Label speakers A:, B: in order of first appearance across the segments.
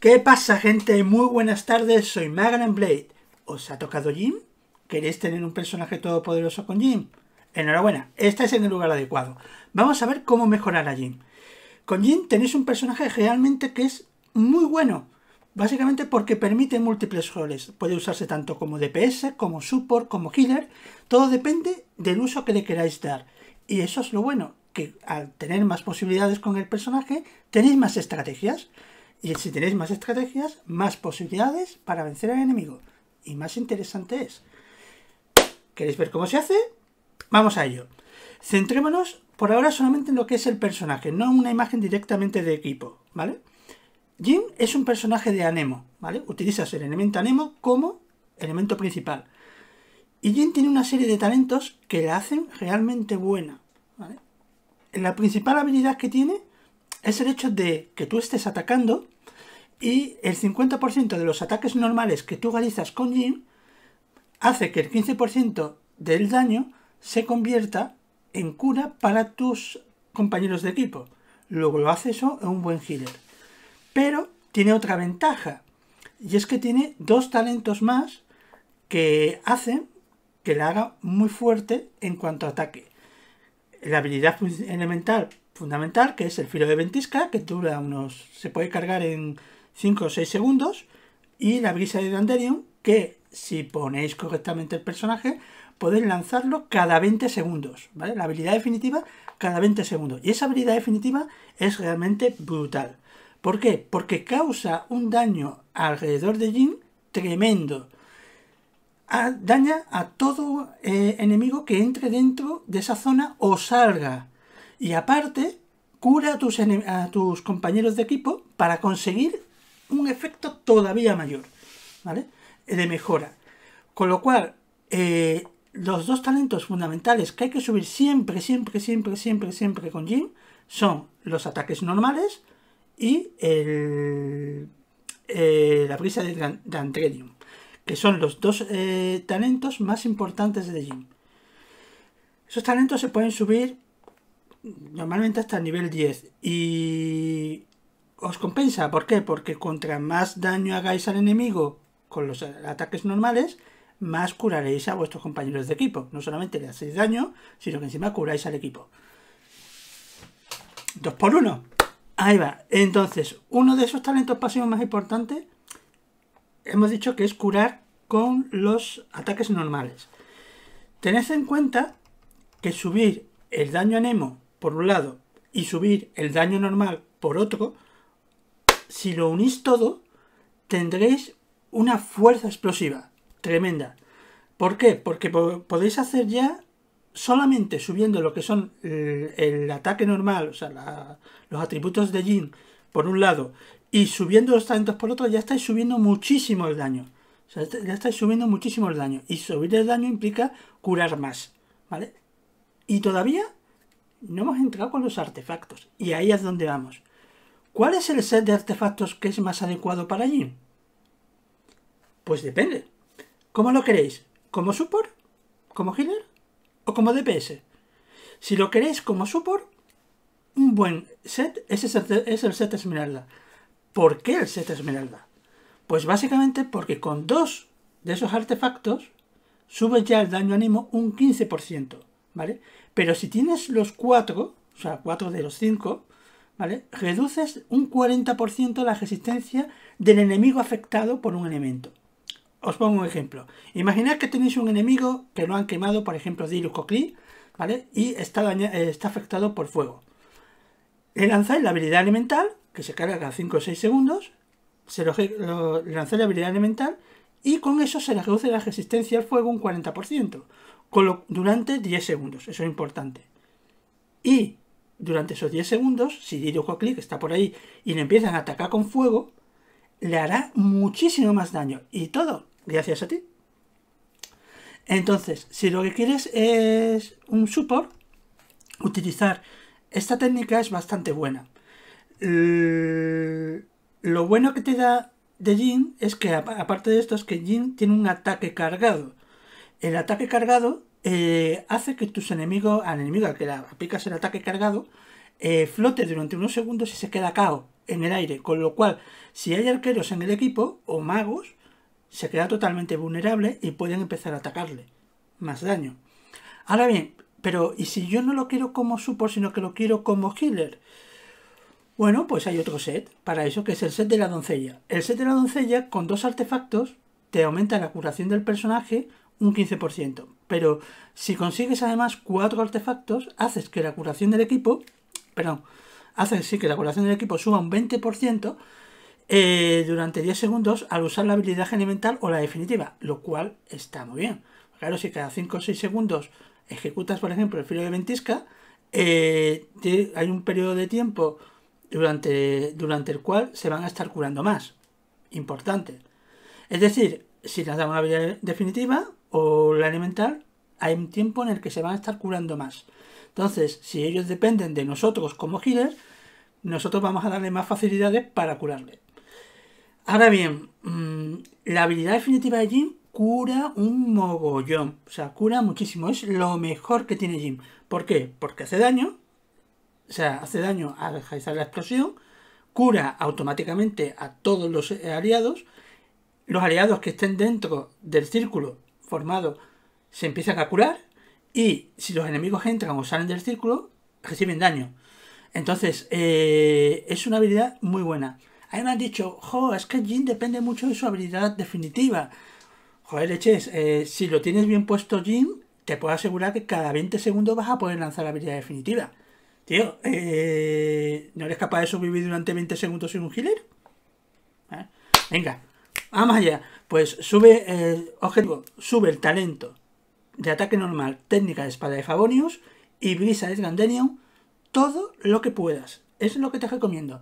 A: ¿Qué pasa gente? Muy buenas tardes, soy Magran Blade. ¿Os ha tocado Jim? ¿Queréis tener un personaje todopoderoso con Jim? Enhorabuena, estáis en el lugar adecuado. Vamos a ver cómo mejorar a Jim. Con Jim tenéis un personaje realmente que es muy bueno. Básicamente porque permite múltiples roles. Puede usarse tanto como DPS, como support, como healer. Todo depende del uso que le queráis dar. Y eso es lo bueno, que al tener más posibilidades con el personaje, tenéis más estrategias. Y si tenéis más estrategias, más posibilidades para vencer al enemigo. Y más interesante es. ¿Queréis ver cómo se hace? Vamos a ello. Centrémonos por ahora solamente en lo que es el personaje, no una imagen directamente de equipo, ¿vale? Jim es un personaje de Anemo, ¿vale? Utilizas el elemento Anemo como elemento principal. Y Jim tiene una serie de talentos que la hacen realmente buena, La principal habilidad que tiene es el hecho de que tú estés atacando y el 50% de los ataques normales que tú realizas con Jim hace que el 15% del daño se convierta en cura para tus compañeros de equipo. Luego lo hace eso en un buen healer. Pero tiene otra ventaja. Y es que tiene dos talentos más que hacen que la haga muy fuerte en cuanto a ataque. La habilidad elemental fundamental, que es el filo de ventisca, que dura unos. se puede cargar en 5 o 6 segundos, y la brisa de Dandelion, que si ponéis correctamente el personaje, podéis lanzarlo cada 20 segundos, ¿vale? La habilidad definitiva cada 20 segundos. Y esa habilidad definitiva es realmente brutal. ¿Por qué? Porque causa un daño alrededor de Jin tremendo. daña a todo eh, enemigo que entre dentro de esa zona o salga. Y aparte, cura a tus, compañeros de equipo para conseguir un efecto todavía mayor, ¿vale? Eh, de mejora. Con lo cual, eh, los dos talentos fundamentales que hay que subir siempre, siempre, siempre, siempre, siempre con Jim son los ataques normales y eh, la prisa de, de que son los dos talentos más importantes de Jim. Esos talentos se pueden subir normalmente hasta nivel 10. Y os compensa, ¿por qué? Porque contra más daño hagáis al enemigo con los ataques normales, más curaréis a vuestros compañeros de equipo. No solamente le hacéis daño, sino que encima curáis al equipo. 2 por uno. Ahí va. Entonces, uno de esos talentos pasivos más importantes, hemos dicho que es curar con los ataques normales. Tened en cuenta que subir el daño a por un lado y subir el daño normal por otro, si lo unís todo, tendréis una fuerza explosiva tremenda. ¿Por qué? Porque podéis hacer ya solamente subiendo lo que son el, ataque normal, o sea, los atributos de Jin por un lado, y subiendo los talentos por otro, ya estáis subiendo muchísimo el daño. ya estáis subiendo muchísimo el daño. Y subir el daño implica curar más. ¿Vale? Y todavía no hemos entrado con los artefactos, y ahí es donde vamos. ¿Cuál es el set de artefactos que es más adecuado para allí? Pues depende. ¿Cómo lo queréis? ¿Como support? ¿Como healer? ¿O como DPS? Si lo queréis como support, un buen set es el set Esmeralda. ¿Por qué el set Esmeralda? Pues básicamente porque con dos de esos artefactos Sube ya el daño ánimo un 15%. Pero si tienes los 4, o sea, 4 de los 5, Reduces un 40% la resistencia del enemigo afectado por un elemento. Os pongo un ejemplo. Imaginad que tenéis un enemigo que lo han quemado, por ejemplo, Dilucocli, ¿vale? Y está, eh, está afectado por fuego. Le lanzáis la habilidad elemental, que se carga cada 5 o 6 segundos, se le lanzáis la habilidad elemental y con eso se le reduce la resistencia al fuego un 40% durante 10 segundos, eso es importante. Y durante esos 10 segundos, si dirijo Click está por ahí y le empiezan a atacar con fuego, le hará muchísimo más daño. Y todo gracias a ti. Entonces, si lo que quieres es un support, utilizar esta técnica es bastante buena. Lo bueno que te da de Jin es que, aparte de esto, es que Jin tiene un ataque cargado. El ataque cargado eh, hace que tus enemigos, al enemigo al que le aplicas el ataque cargado, eh, flote durante unos segundos y se queda cao en el aire. Con lo cual, si hay arqueros en el equipo o magos, se queda totalmente vulnerable y pueden empezar a atacarle. Más daño. Ahora bien, pero ¿y si yo no lo quiero como support, sino que lo quiero como healer? Bueno, pues hay otro set para eso, que es el set de la doncella. El set de la doncella, con dos artefactos, te aumenta la curación del personaje un 15%. Pero si consigues además cuatro artefactos, haces que la curación del equipo, perdón, haces sí, que la curación del equipo suba un 20% eh, durante 10 segundos al usar la habilidad elemental o la definitiva, lo cual está muy bien. Claro, si cada 5 o 6 segundos ejecutas, por ejemplo, el filo de ventisca, eh, hay un periodo de tiempo durante, durante el cual se van a estar curando más. Importante. Es decir, si das una habilidad definitiva, o la elemental, hay un tiempo en el que se van a estar curando más. Entonces, si ellos dependen de nosotros como healers, nosotros vamos a darle más facilidades para curarle. Ahora bien, mm, la habilidad definitiva de Jim cura un mogollón. O sea, cura muchísimo. Es lo mejor que tiene Jim. ¿Por qué? Porque hace daño. O sea, hace daño al realizar la explosión. Cura automáticamente a todos los aliados. Los aliados que estén dentro del círculo formado se empiezan a curar y si los enemigos entran o salen del círculo, reciben daño. Entonces, eh, es una habilidad muy buena. Ahí me han dicho, jo, es que Jin depende mucho de su habilidad definitiva. Joder, leches, eh, si lo tienes bien puesto Jin, te puedo asegurar que cada 20 segundos vas a poder lanzar la habilidad definitiva. Tío, eh, ¿no eres capaz de sobrevivir durante 20 segundos sin un healer? Venga, vamos allá. Pues sube el objetivo, sube el talento de ataque normal, técnica de espada de Favonius y brisa de Gandenium, todo lo que puedas. es lo que te recomiendo.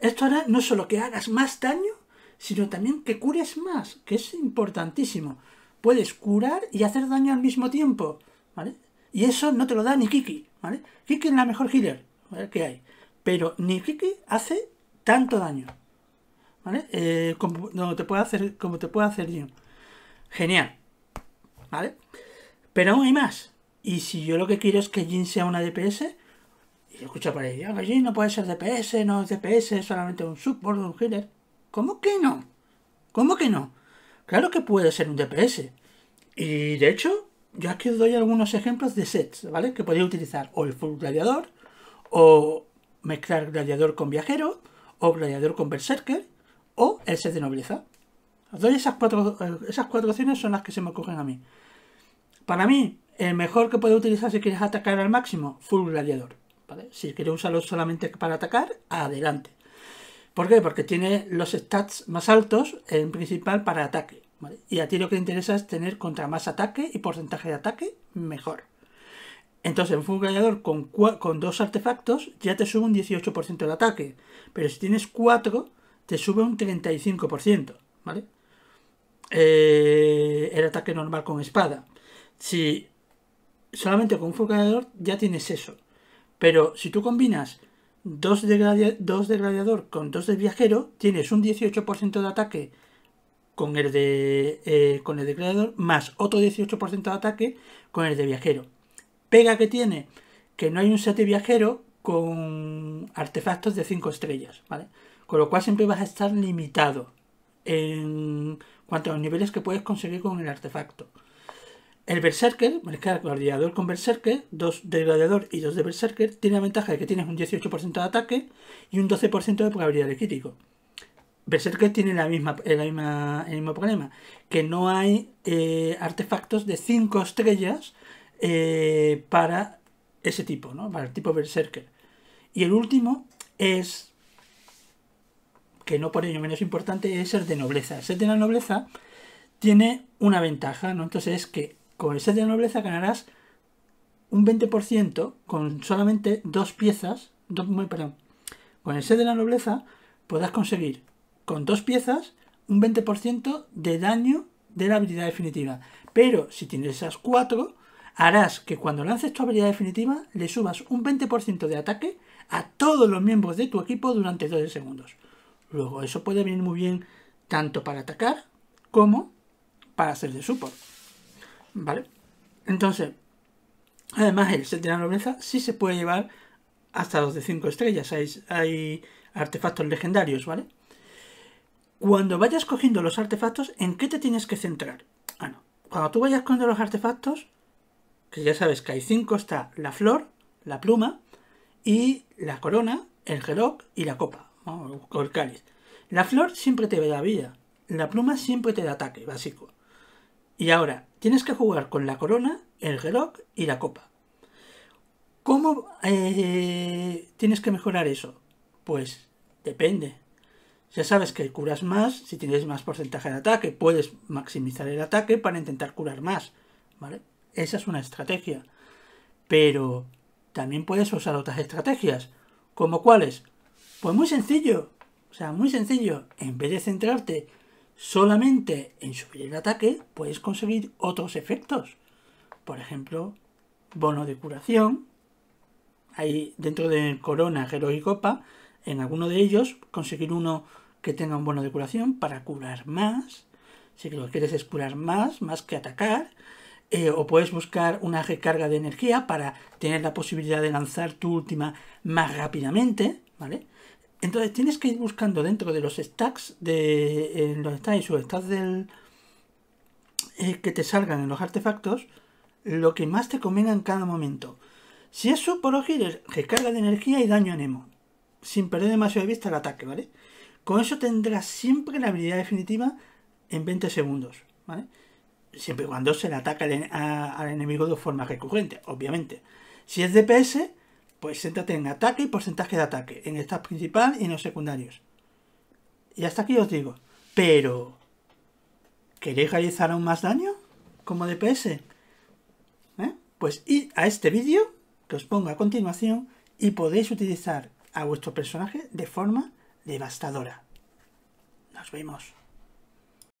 A: Esto hará no solo que hagas más daño, sino también que cures más, que es importantísimo. Puedes curar y hacer daño al mismo tiempo, ¿vale? Y eso no te lo da ni Kiki, ¿vale? Kiki es la mejor healer que hay, pero ni Kiki hace tanto daño. ¿Vale? Eh, como, te puede hacer, como te hacer Genial. ¿Vale? Pero aún hay más. Y si yo lo que quiero es que Jin sea una DPS, y escucha por ahí, oh, Jin no puede ser DPS, no es DPS, es solamente un support, un healer. ¿Cómo que no? ¿Cómo que no? Claro que puede ser un DPS. Y de hecho, yo aquí os doy algunos ejemplos de sets, ¿vale? Que podría utilizar o el full gladiador, o mezclar gladiador con viajero, o gladiador con berserker, o el set de nobleza. Doy esas cuatro, eh, esas cuatro opciones son las que se me ocurren a mí. Para mí, el mejor que puedo utilizar si quieres atacar al máximo, full gladiador. Si quieres usarlo solamente para atacar, adelante. ¿Por qué? Porque tiene los stats más altos en principal para ataque. Y a ti lo que te interesa es tener contra más ataque y porcentaje de ataque mejor. Entonces, en Full Gladiador con, con dos artefactos ya te sube un 18% de ataque. Pero si tienes cuatro, te sube un 35%, ¿vale? Eh, el ataque normal con espada. Si solamente con un Fulgurador, ya tienes eso. Pero si tú combinas dos de, dos de gladiador con dos de viajero, tienes un 18% de ataque con el de, eh, con el de gladiador, más otro 18% de ataque con el de viajero. Pega que tiene que no hay un set de viajero con artefactos de 5 estrellas, ¿vale? Con lo cual siempre vas a estar limitado en cuanto a los niveles que puedes conseguir con el artefacto. El Berserker, el gladiador con Berserker, dos de gladiador y dos de Berserker, tiene la ventaja de que tienes un 18% de ataque y un 12% de probabilidad de crítico. Berserker tiene eh, el mismo problema, que no hay eh, artefactos de 5 estrellas eh, para ese tipo, ¿no? para el tipo Berserker. Y el último es que no por ello menos importante, es el de nobleza. El set de la nobleza tiene una ventaja, ¿no? Entonces es que con el set de la nobleza ganarás un 20% con solamente dos piezas, perdón, con el set de la nobleza podrás conseguir con dos piezas un 20% de daño de la habilidad definitiva. Pero si tienes esas cuatro, harás que cuando lances tu habilidad definitiva le subas un 20% de ataque a todos los miembros de tu equipo durante 12 segundos. Luego, eso puede venir muy bien tanto para atacar como para hacer de support. ¿Vale? Entonces, además el set de la nobleza sí se puede llevar hasta los de 5 estrellas. Hay, artefactos legendarios, ¿vale? Cuando vayas cogiendo los artefactos, ¿en qué te tienes que centrar? Ah, Cuando tú vayas cogiendo los artefactos, que ya sabes que hay 5, está la flor, la pluma y la corona, el reloj y la copa o oh, cáliz. La flor siempre te da vida, la pluma siempre te da ataque, básico. Y ahora, tienes que jugar con la corona, el reloj y la copa. ¿Cómo eh, tienes que mejorar eso? Pues depende. Ya sabes que curas más, si tienes más porcentaje de ataque, puedes maximizar el ataque para intentar curar más. ¿vale? Esa es una estrategia. Pero también puedes usar otras estrategias, como cuáles, pues muy sencillo, o sea, muy sencillo. En vez de centrarte solamente en subir el ataque, puedes conseguir otros efectos. Por ejemplo, bono de curación. Ahí dentro de Corona, Hero y Copa, en alguno de ellos conseguir uno que tenga un bono de curación para curar más. Si lo que quieres es curar más, más que atacar. Eh, o puedes buscar una recarga de energía para tener la posibilidad de lanzar tu última más rápidamente, ¿vale? Entonces tienes que ir buscando dentro de los stacks, de eh, los stacks o stacks del, eh, que te salgan en los artefactos, lo que más te convenga en cada momento. Si es por que recarga de energía y daño a Nemo, sin perder demasiado de vista el ataque, ¿vale? Con eso tendrás siempre la habilidad definitiva en 20 segundos, ¿vale? Siempre y cuando se le ataca al enemigo de forma recurrente, obviamente. Si es DPS, pues siéntate en ataque y porcentaje de ataque, en el principal y en los secundarios. Y hasta aquí os digo. Pero, ¿queréis realizar aún más daño? Como DPS. ¿Eh? Pues id a este vídeo que os pongo a continuación y podéis utilizar a vuestro personaje de forma devastadora. Nos vemos.